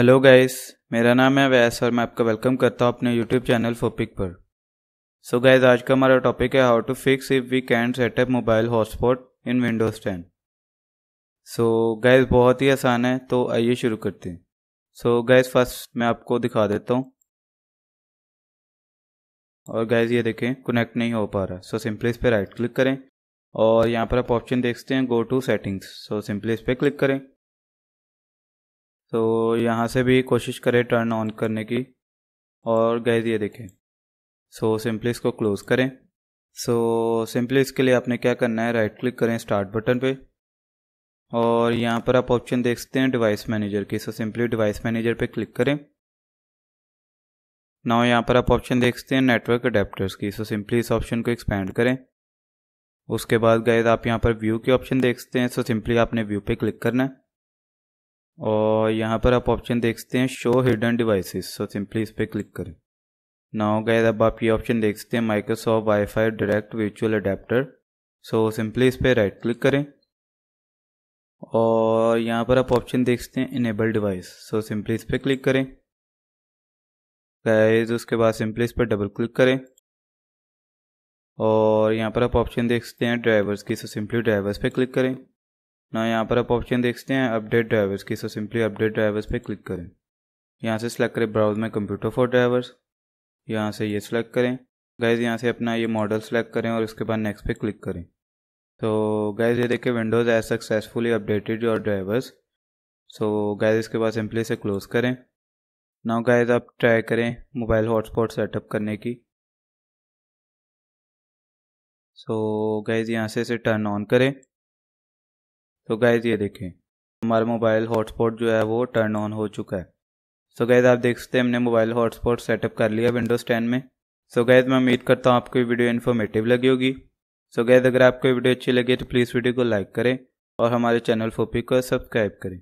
hello guys मेरा नाम है वैस और मैं आपका वेलकम करता हूँ अपने यूट्यूब चैनल फोपिक पर सो so गाइस आज का हमारा टॉपिक है how to fix if we can setup mobile hotspot in Windows ten so guys बहुत ही आसान है तो आइए शुरू करते हैं सो so गाइस फर्स्ट मैं आपको दिखा देता हूँ और गाइस ये देखें कनेक्ट नहीं हो पा रहा सो so, इस पर राइट क्लिक करें और यहाँ पर आप ऑप्शन देखते हैं go to settings so simply इस पर क्लिक करें तो यहाँ से भी कोशिश करें टर्न ऑन करने की और गैस ये देखें सो so, सिंपली इसको क्लोज़ करें सो so, सिंपली इसके लिए आपने क्या करना है राइट क्लिक करें स्टार्ट बटन पे और यहाँ पर आप ऑप्शन देख सकते हैं डिवाइस मैनेजर की सो सिंपली डिवाइस मैनेजर पे क्लिक करें नाउ यहाँ पर आप ऑप्शन देख सकते हैं नेटवर्क अडेप्टर्स की सो सिंपली इस ऑप्शन को एक्सपेंड करें उसके बाद गए आप यहाँ पर व्यू के ऑप्शन देख सकते हैं सो सिंपली आपने व्यू पे क्लिक करना है और यहाँ पर आप ऑप्शन देखते हैं show hidden devices so simply इस पर क्लिक करें नाउ गैर अब आप ये ऑप्शन देख सकते हैं Microsoft WiFi direct virtual adapter so simply इस पर राइट क्लिक करें और यहाँ पर आप ऑप्शन देख सकते हैं इनेबल डिवाइस सो सिंपली इस पर क्लिक करें गाइज उसके बाद सिंपली इस पर डबल क्लिक करें और यहाँ पर आप ऑप्शन देख सकते हैं ड्राइवर्स की सो सिंपली ड्राइवर्स पे क्लिक करें ना यहाँ पर आप ऑप्शन देखते हैं अपडेट ड्राइवर्स की सो सिंपली अपडेट ड्राइवर्स पे क्लिक करें यहाँ से सिलेक्ट करें ब्राउज में कंप्यूटर फॉर ड्राइवर्स यहाँ से ये सिलेक्ट करें गैज़ यहाँ से अपना ये मॉडल सेलेक्ट करें और उसके बाद नेक्स्ट पे क्लिक करें तो गैज़ ये देखें Windows has successfully updated your drivers so guys इसके बाद सिंपली इसे क्लोज़ करें नाउ गैज़ आप ट्राई करें मोबाइल हॉटस्पॉट सेटअप करने की सो गैज़ यहाँ से इसे टर्न ऑन करें तो गैज़ ये देखें हमारा मोबाइल हॉटस्पॉट जो है वो टर्न ऑन हो चुका है सो so गैज़ आप देख सकते हैं हमने मोबाइल हॉटस्पॉट सेटअप कर लिया विंडोज़ टेन में सो so गैज़ मैं उम्मीद करता हूँ आपको वीडियो इन्फॉर्मेटिव लगी होगी सो so गैज़ अगर आपको वीडियो अच्छी लगी तो प्लीज़ वीडियो को लाइक करें और हमारे चैनल फोपी को सब्सक्राइब करें